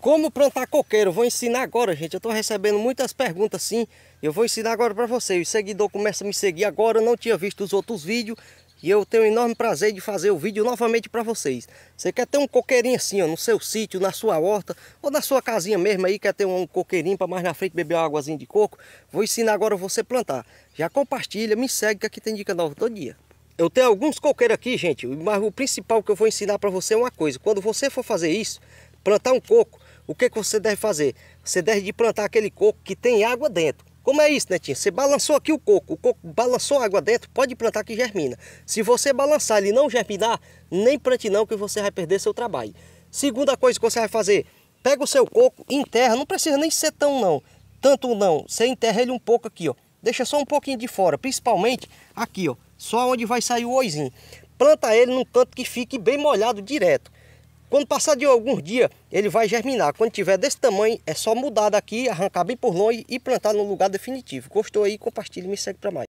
Como plantar coqueiro? Vou ensinar agora, gente. Eu estou recebendo muitas perguntas, sim. Eu vou ensinar agora para vocês. O seguidor começa a me seguir agora. Eu não tinha visto os outros vídeos. E eu tenho um enorme prazer de fazer o vídeo novamente para vocês. Você quer ter um coqueirinho assim, ó, no seu sítio, na sua horta, ou na sua casinha mesmo aí, quer ter um coqueirinho para mais na frente beber uma águazinha de coco? Vou ensinar agora você plantar. Já compartilha, me segue que aqui tem dica nova todo dia. Eu tenho alguns coqueiros aqui, gente, mas o principal que eu vou ensinar para você é uma coisa. Quando você for fazer isso, plantar um coco, o que, é que você deve fazer? Você deve plantar aquele coco que tem água dentro. Como é isso, Netinho? Você balançou aqui o coco, o coco balançou água dentro, pode plantar que germina. Se você balançar e não germinar, nem plante não que você vai perder seu trabalho. Segunda coisa que você vai fazer, pega o seu coco, enterra, não precisa nem ser tão não, tanto não. Você enterra ele um pouco aqui, ó. Deixa só um pouquinho de fora, principalmente aqui, ó, só onde vai sair o oizinho. Planta ele num canto que fique bem molhado direto. Quando passar de alguns dias, ele vai germinar. Quando tiver desse tamanho, é só mudar daqui, arrancar bem por longe e plantar no lugar definitivo. Gostou aí? Compartilhe e me segue para mais.